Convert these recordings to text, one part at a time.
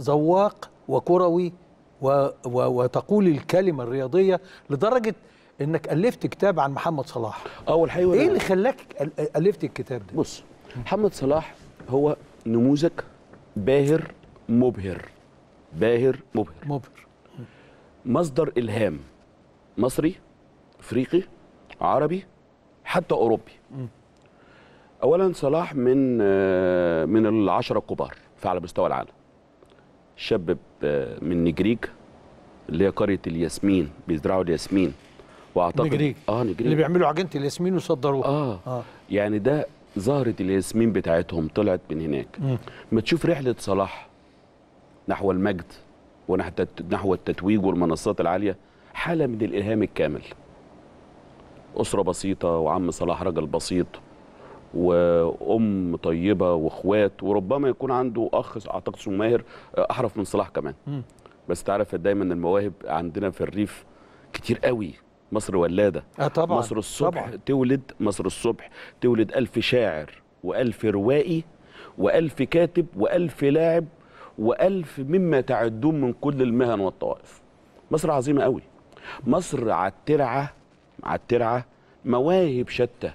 ذواق وكروي و... و... وتقول الكلمه الرياضيه لدرجه انك الفت كتاب عن محمد صلاح اه الحقيقه ايه اللي خلاك الفت الكتاب ده بص محمد صلاح هو نموذج باهر مبهر باهر مبهر مبهر مصدر الهام مصري افريقي عربي حتى اوروبي اولا صلاح من آه، من العشره الكبار على مستوى العالم شاب من نجريج اللي هي قريه الياسمين بيزرعوا الياسمين واعتقد نجريج اه نجريج اللي بيعملوا عجينه الياسمين ويصدروها آه. اه يعني ده زهره الياسمين بتاعتهم طلعت من هناك ما تشوف رحله صلاح نحو المجد ونحو التتويج والمنصات العاليه حاله من الالهام الكامل اسره بسيطه وعم صلاح رجل بسيط وام طيبه واخوات وربما يكون عنده اخ اعتقد اسمه ماهر آه، احرف من صلاح كمان بس تعرف دايما المواهب عندنا في الريف كتير قوي مصر ولاده أه طبعا مصر الصبح طبعا. تولد مصر الصبح تولد ألف شاعر وألف روائي وألف كاتب وألف لاعب وألف مما تعدون من كل المهن والطوائف مصر عظيمة قوي مصر على الترعة على الترعة مواهب شتى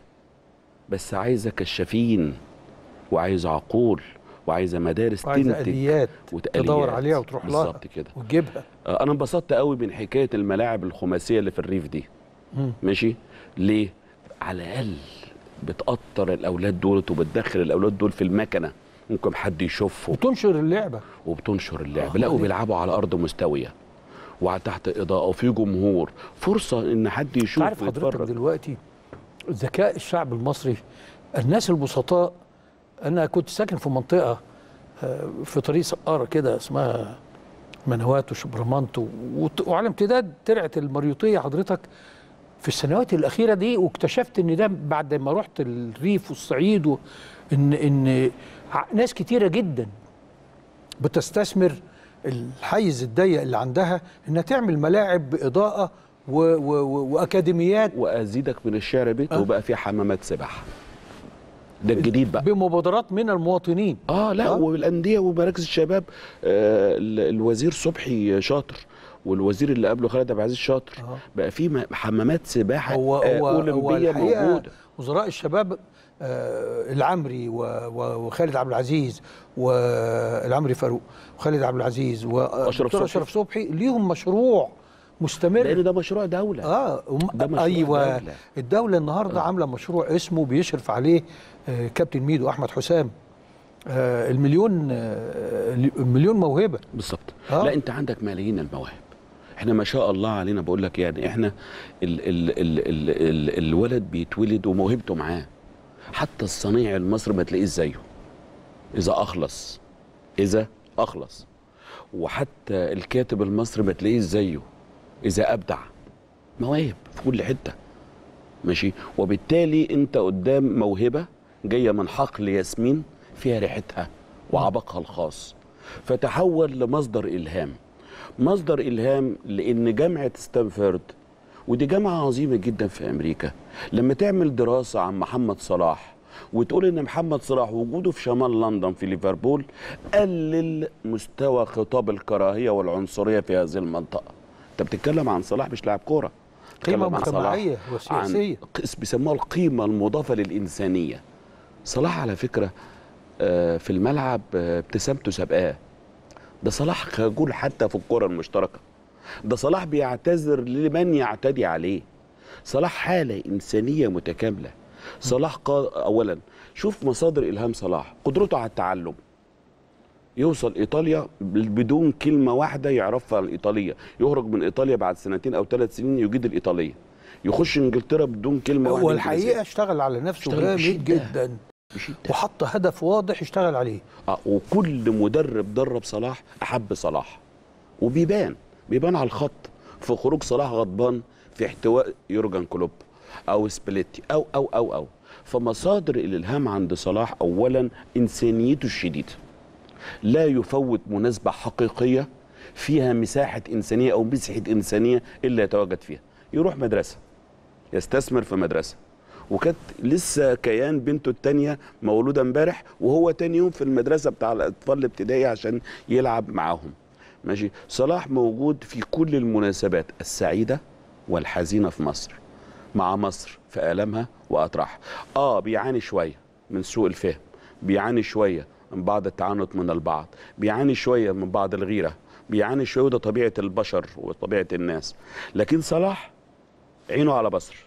بس عايزه كشافين وعايزه عقول وعايزه مدارس تنتج آليات تدور عليها وتروح لها بالظبط كده وتجيبها آه، انا انبسطت قوي من حكايه الملاعب الخماسيه اللي في الريف دي مم. ماشي ليه على الاقل بتقطر الاولاد دول وبتدخل الاولاد دول في المكنه ممكن حد يشوفه وتنشر اللعبه وبتنشر اللعبه آه لا وبيلعبوا على ارض مستويه وعلى تحت اضاءه وفي جمهور فرصه ان حد يشوف عارف حضرتك دلوقتي ذكاء الشعب المصري الناس البسطاء انا كنت ساكن في منطقه آه، في طريق سقاره كده اسمها منوات وشبرمانت وعلى امتداد ترعه المريوطيه حضرتك في السنوات الاخيره دي واكتشفت ان ده بعد ما رحت الريف والصعيد و... ان ان ناس كتيره جدا بتستثمر الحيز الضيق اللي عندها انها تعمل ملاعب باضاءه و و و واكاديميات وازيدك من الشعر بيت أه. وبقى في حمامات سباحه ده الجديد بقى بمبادرات من المواطنين اه لا آه. والانديه ومراكز الشباب آه الوزير صبحي شاطر والوزير اللي قبله خالد عبد العزيز شاطر آه. بقى في حمامات سباحه هو آه، هو اولمبيه هو موجوده وزراء الشباب آه العمري وخالد عبد العزيز والعمري فاروق وخالد عبد العزيز واشرف آه، صبحي ليهم مشروع مستمر لان ده مشروع دوله اه ده مشروع ايوه دولة. الدوله النهارده آه. عامله مشروع اسمه بيشرف عليه آه، كابتن ميدو احمد حسام آه، المليون آه، مليون موهبه بالظبط آه. لا انت عندك ملايين المواهب احنا ما شاء الله علينا بقول لك يعني احنا الـ الـ الـ الـ الـ الولد بيتولد وموهبته معاه حتى الصنيع المصري ما تلاقيه زيه اذا اخلص اذا اخلص وحتى الكاتب المصري ما تلاقيه زيه اذا ابدع مواهب في كل حته ماشي وبالتالي انت قدام موهبه جايه من حقل ياسمين فيها ريحتها وعبقها الخاص فتحول لمصدر الهام مصدر الهام لان جامعه ستانفورد ودي جامعه عظيمه جدا في امريكا لما تعمل دراسه عن محمد صلاح وتقول ان محمد صلاح وجوده في شمال لندن في ليفربول قلل مستوى خطاب الكراهيه والعنصريه في هذه المنطقه انت بتتكلم عن صلاح مش لاعب كوره قيمه مجتمعيه وسياسيه بيسموها القيمه المضافه للانسانيه صلاح على فكره آه، في الملعب آه، ابتسامته سابقاه ده صلاح خجول حتى في الكره المشتركه ده صلاح بيعتذر لمن يعتدي عليه صلاح حاله انسانيه متكامله صلاح قا... اولا شوف مصادر الهام صلاح قدرته على التعلم يوصل ايطاليا بدون كلمه واحده يعرفها الايطاليه يخرج من ايطاليا بعد سنتين او ثلاث سنين يجيد الايطاليه يخش انجلترا بدون كلمه واحده هو الحقيقه اشتغل على نفسه جامد جدا وحط هدف واضح يشتغل عليه اه وكل مدرب درب صلاح احب صلاح وبيبان بيبان على الخط في خروج صلاح غضبان في احتواء يورجن كلوب او سبليتي او او او او فمصادر الالهام عند صلاح اولا انسانيته الشديده لا يفوت مناسبة حقيقية فيها مساحة إنسانية أو مسحة إنسانية إلا يتواجد فيها يروح مدرسة يستثمر في مدرسة وكانت لسه كيان بنته التانية مولودة امبارح وهو تاني يوم في المدرسة بتاع الأطفال الابتدائي عشان يلعب معاهم ماشي صلاح موجود في كل المناسبات السعيدة والحزينة في مصر مع مصر في آلامها وأطراحها آه بيعاني شوية من سوء الفهم بيعاني شوية من بعض التعنت من البعض بيعاني شويه من بعض الغيره بيعاني شويه وده طبيعه البشر وطبيعه الناس لكن صلاح عينه على مصر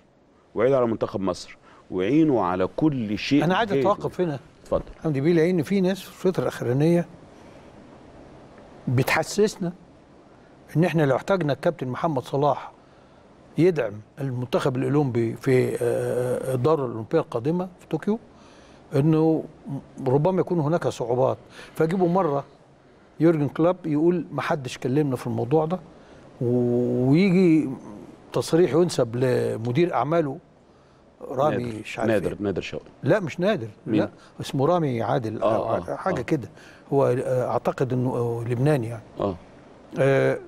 وعينه على منتخب مصر وعينه على كل شيء انا عايز اتوقف هنا اتفضل حمدي بيه لان في ناس في الفتره الاخرانيه بتحسسنا ان احنا لو احتاجنا الكابتن محمد صلاح يدعم المنتخب الاولمبي في الدار آه، آه، آه، الاولمبيه القادمه في طوكيو انه ربما يكون هناك صعوبات فاجيبه مره يورجن كلوب يقول ما حدش كلمنا في الموضوع ده ويجي تصريح ينسب لمدير اعماله رامي نادر. مش عارف نادر إيه. نادر شوقي لا مش نادر مين؟ لا اسمه رامي عادل آه آه حاجه آه. كده هو آه، اعتقد انه آه، لبناني يعني اه, آه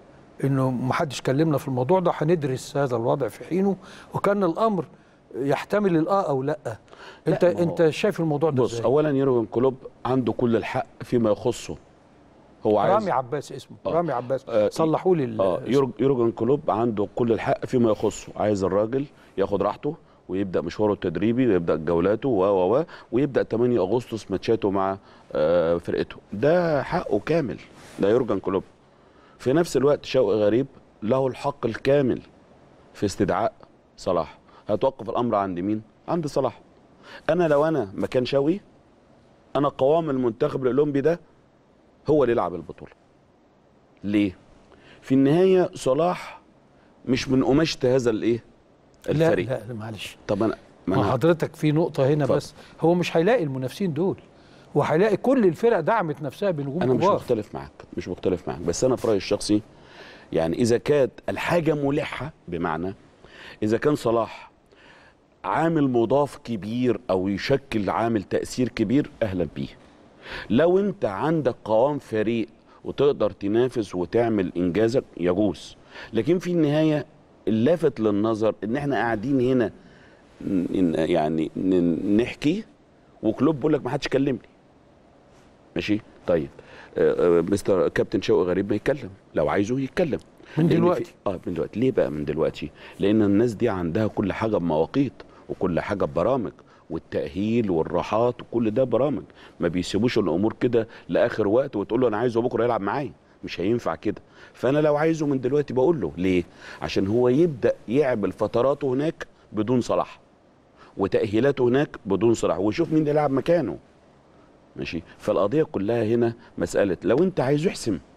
انه ما حدش كلمنا في الموضوع ده هندرس هذا الوضع في حينه وكان الامر يحتمل الاه او لا انت لا انت شايف الموضوع ده بص اولا يورجن كلوب عنده كل الحق فيما يخصه هو عايز رامي عباس اسمه آه رامي عباس آه صلحوا لي آه يورجن كلوب عنده كل الحق فيما يخصه عايز الراجل ياخد راحته ويبدا مشواره التدريبي ويبدا جولاته و و و ويبدا 8 اغسطس ماتشاته مع آه، فرقته ده حقه كامل ده يورجن كلوب في نفس الوقت شوقي غريب له الحق الكامل في استدعاء صلاح هتوقف الامر عند مين عند صلاح انا لو انا مكان شوقي انا قوام المنتخب الاولمبي ده هو اللي يلعب البطوله ليه في النهايه صلاح مش من قماشة هذا الايه الفريق لا لا معلش طب انا ما حضرتك في نقطه هنا ف... بس هو مش هيلاقي المنافسين دول وهيلاقي كل الفرق دعمت نفسها بنجوم انا كبار. مش مختلف معاك مش مختلف معاك بس انا في رايي الشخصي يعني اذا كانت الحاجه ملحه بمعنى اذا كان صلاح عامل مضاف كبير او يشكل عامل تاثير كبير اهلا بيه لو انت عندك قوام فريق وتقدر تنافس وتعمل انجازك يجوز لكن في النهايه اللافت للنظر ان احنا قاعدين هنا يعني نحكي وكلوب بيقول لك ما حدش كلمني ماشي طيب آه، آه، مستر كابتن شوقي غريب ما يتكلم لو عايزه يتكلم من دلوقتي اه من دلوقتي ليه بقى من دلوقتي لان الناس دي عندها كل حاجه بمواقيت وكل حاجه ببرامج والتاهيل والراحات وكل ده برامج ما بيسيبوش الامور كده لاخر وقت وتقول له انا عايزه بكره يلعب معايا مش هينفع كده فانا لو عايزه من دلوقتي بقول له ليه عشان هو يبدا يعمل فتراته هناك بدون صلاح وتاهيلاته هناك بدون صلاح ويشوف مين اللي يلعب مكانه ماشي فالقضيه كلها هنا مساله لو انت عايزه احسم